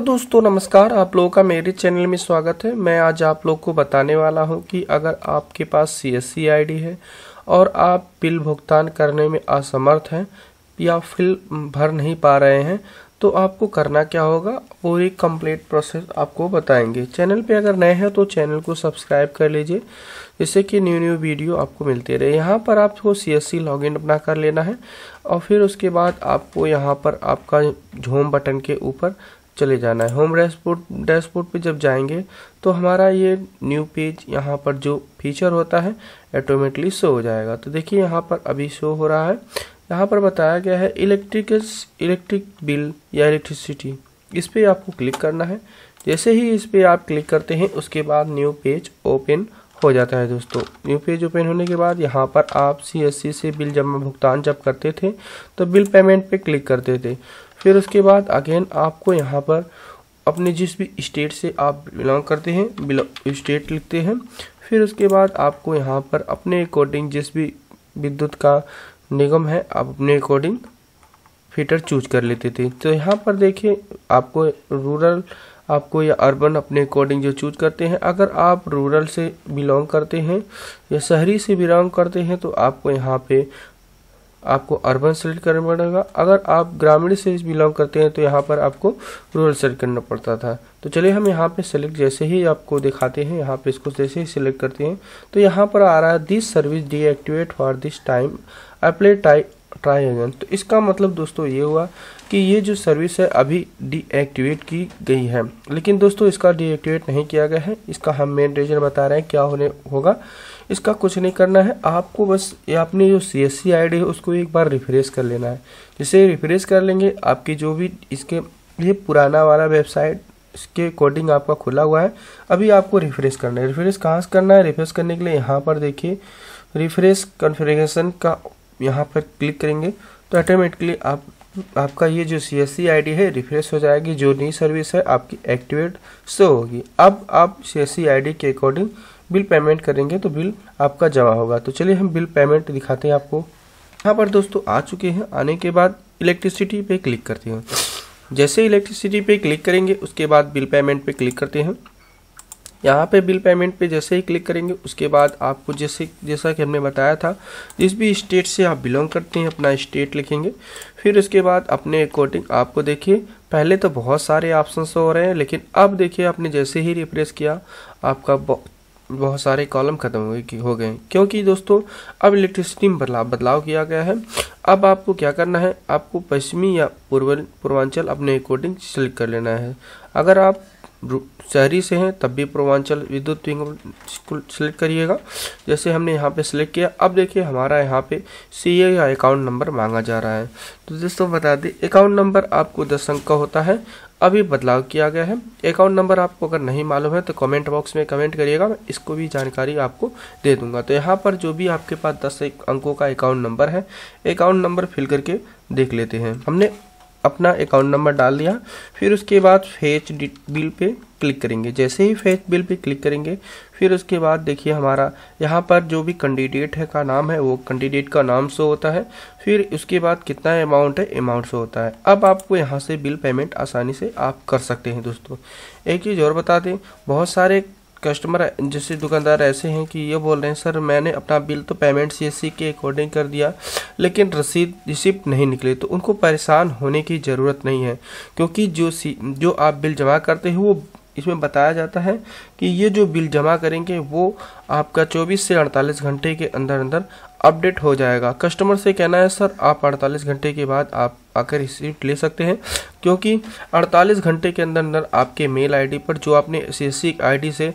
तो दोस्तों नमस्कार आप लोगों का मेरे चैनल में स्वागत है मैं आज आप लोग को बताने वाला हूं कि अगर आपके पास सी एस है और आप बिल भुगतान करने में असमर्थ हैं या फिल भर नहीं पा रहे हैं तो आपको करना क्या होगा पूरी कंप्लीट प्रोसेस आपको बताएंगे चैनल पे अगर नए हैं तो चैनल को सब्सक्राइब कर लीजिए जिससे कि न्यू न्यू वीडियो आपको मिलती रहे यहाँ पर आपको सी एस सी अपना कर लेना है और फिर उसके बाद आपको यहाँ पर आपका होम बटन के ऊपर चले जाना है होम डैशबोर्ड डैशबोर्ड पे जब जाएंगे तो हमारा ये न्यू पेज यहाँ पर जो फीचर होता है ऑटोमेटिकली शो हो जाएगा तो देखिए यहाँ पर अभी शो हो रहा है यहाँ पर बताया गया है इलेक्ट्रिक इलेक्ट्रिक बिल या इलेक्ट्रिसिटी इस पर आपको क्लिक करना है जैसे ही इस पर आप क्लिक करते हैं उसके बाद न्यू पेज ओपन हो जाता है दोस्तों न्यू पेज ओपन होने के बाद यहाँ पर आप सी से बिल जमा भुगतान जब करते थे तो बिल पेमेंट पे क्लिक करते थे फिर उसके बाद अगेन आपको यहाँ पर अपने जिस भी स्टेट से आप बिलोंग करते हैं स्टेट लिखते हैं फिर उसके बाद आपको यहाँ पर अपने अकॉर्डिंग जिस भी विद्युत का निगम है आप अपने अकॉर्डिंग फीटर चूज कर लेते थे तो यहाँ पर देखिए आपको रूरल आपको या अर्बन अपने अकॉर्डिंग जो चूज करते हैं अगर आप रूरल से बिलोंग करते हैं या शहरी से बिलोंग करते हैं तो आपको यहाँ पे आपको अर्बन सेलेक्ट करना पड़ेगा अगर आप ग्रामीण से बिलोंग करते हैं तो यहाँ पर आपको रूरल सेलेक्ट करना पड़ता था तो चलिए हम यहाँ पे सेलेक्ट जैसे ही आपको दिखाते हैं यहाँ पे इसको जैसे ही सिलेक्ट करते हैं तो यहाँ पर आ रहा है this service deactivate for this time apply type try again तो इसका मतलब दोस्तों ये हुआ कि ये जो सर्विस है अभी डीएक्टिवेट की गई है लेकिन दोस्तों इसका डीएक्टिवेट नहीं किया गया है इसका हम मेन रीजन बता रहे हैं क्या होने होगा इसका कुछ नहीं करना है आपको बस अपनी जो सी एस सी आई है उसको एक बार रिफ्रेश कर लेना है जिसे रिफ्रेश कर लेंगे आपकी जो भी इसके ये पुराना वाला वेबसाइट इसके अकॉर्डिंग आपका खुला हुआ है अभी आपको रिफ्रेश करना है रिफ्रेश कहाँ से करना है रिफ्रेश करने के लिए यहाँ पर देखिए रिफ्रेश कन्फिग्रेशन का यहाँ पर क्लिक करेंगे तो ऑटोमेटिकली आप आपका ये जो C S C I D है रिफ्रेश हो जाएगी जो नई सर्विस है आपकी एक्टिवेट शो होगी अब आप C S C I D के अकॉर्डिंग बिल पेमेंट करेंगे तो बिल आपका जमा होगा तो चलिए हम बिल पेमेंट दिखाते हैं आपको यहाँ पर दोस्तों आ चुके हैं आने के बाद इलेक्ट्रिसिटी पे क्लिक करते हैं जैसे इलेक्ट्रिसिटी पे क्लिक करेंगे उसके बाद बिल पेमेंट पे क्लिक करते हैं यहाँ पे बिल पेमेंट पे जैसे ही क्लिक करेंगे उसके बाद आपको जैसे जैसा कि हमने बताया था जिस भी स्टेट से आप बिलोंग करते हैं अपना स्टेट लिखेंगे फिर उसके बाद अपने अकॉर्डिंग आपको देखिए पहले तो बहुत सारे ऑप्शन हो रहे हैं लेकिन अब देखिए आपने जैसे ही रिप्लेस किया आपका बहुत सारे कॉलम खत्म हो गए हो गए क्योंकि दोस्तों अब इलेक्ट्रिसिटी में बदलाव बदलाव किया गया है अब आपको क्या करना है आपको पश्चिमी या पूर्व पूर्वांचल अपने अकॉर्डिंग सेलेक्ट कर लेना है अगर आप शहरी से हैं तब भी पूर्वांचल विद्युत विंग सेलेक्ट करिएगा जैसे हमने यहाँ पे सेलेक्ट किया अब देखिए हमारा यहाँ पे सी ए या अकाउंट नंबर मांगा जा रहा है तो दोस्तों बता दें अकाउंट नंबर आपको दस अंक का होता है अभी बदलाव किया गया है अकाउंट नंबर आपको अगर नहीं मालूम है तो कमेंट बॉक्स में कमेंट करिएगा मैं इसको भी जानकारी आपको दे दूंगा तो यहाँ पर जो भी आपके पास दस अंकों का अकाउंट नंबर है अकाउंट नंबर फिल करके देख लेते हैं हमने अपना अकाउंट नंबर डाल दिया फिर उसके बाद फेच बिल पे क्लिक करेंगे जैसे ही फेच बिल पे क्लिक करेंगे फिर उसके बाद देखिए हमारा यहाँ पर जो भी कैंडिडेट है का नाम है वो कैंडिडेट का नाम शो होता है फिर उसके बाद कितना अमाउंट है अमाउंट शो होता है अब आपको यहाँ से बिल पेमेंट आसानी से आप कर सकते हैं दोस्तों एक चीज़ और बता दें बहुत सारे कस्टमर जैसे दुकानदार ऐसे हैं कि ये बोल रहे हैं सर मैंने अपना बिल तो पेमेंट सी e के अकॉर्डिंग कर दिया लेकिन रसीद रिसिप्ट नहीं निकली तो उनको परेशान होने की ज़रूरत नहीं है क्योंकि जो सी जो आप बिल जमा करते हैं वो इसमें बताया जाता है कि ये जो बिल जमा करेंगे वो आपका 24 से 48 घंटे के अंदर अंदर अपडेट हो जाएगा कस्टमर से कहना है सर आप 48 घंटे के बाद आप आकर रिसिप्ट ले सकते हैं क्योंकि 48 घंटे के अंदर अंदर आपके मेल आईडी पर जो आपने सी एस से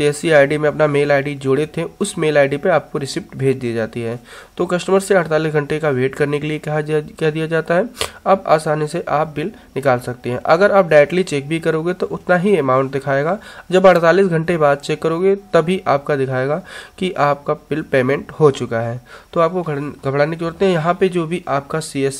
सी आईडी में अपना मेल आईडी जोड़े थे उस मेल आईडी पे आपको रिसिप्ट भेज दी जाती है तो कस्टमर से 48 घंटे का वेट करने के लिए कहा कह दिया जाता है अब आसानी से आप बिल निकाल सकते हैं अगर आप डायरेक्टली चेक भी करोगे तो उतना ही अमाउंट दिखाएगा जब अड़तालीस घंटे बाद चेक करोगे तभी आपका दिखाएगा कि आपका बिल पेमेंट हो चुका है तो आपको घबराने की जरूरत है यहाँ पर जो भी आपका सी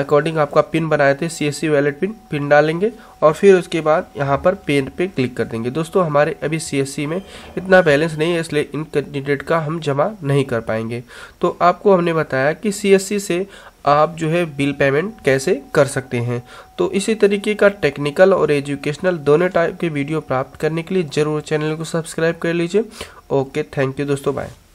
अकॉर्डिंग आपका पिन बनाए थे C S wallet pin pin डालेंगे और फिर उसके बाद यहाँ पर पेन पे क्लिक कर देंगे दोस्तों हमारे अभी सी में इतना बैलेंस नहीं है इसलिए इन कैंडिडेट का हम जमा नहीं कर पाएंगे तो आपको हमने बताया कि सी से आप जो है बिल पेमेंट कैसे कर सकते हैं तो इसी तरीके का टेक्निकल और एजुकेशनल दोनों टाइप के वीडियो प्राप्त करने के लिए ज़रूर चैनल को सब्सक्राइब कर लीजिए ओके थैंक यू दोस्तों बाय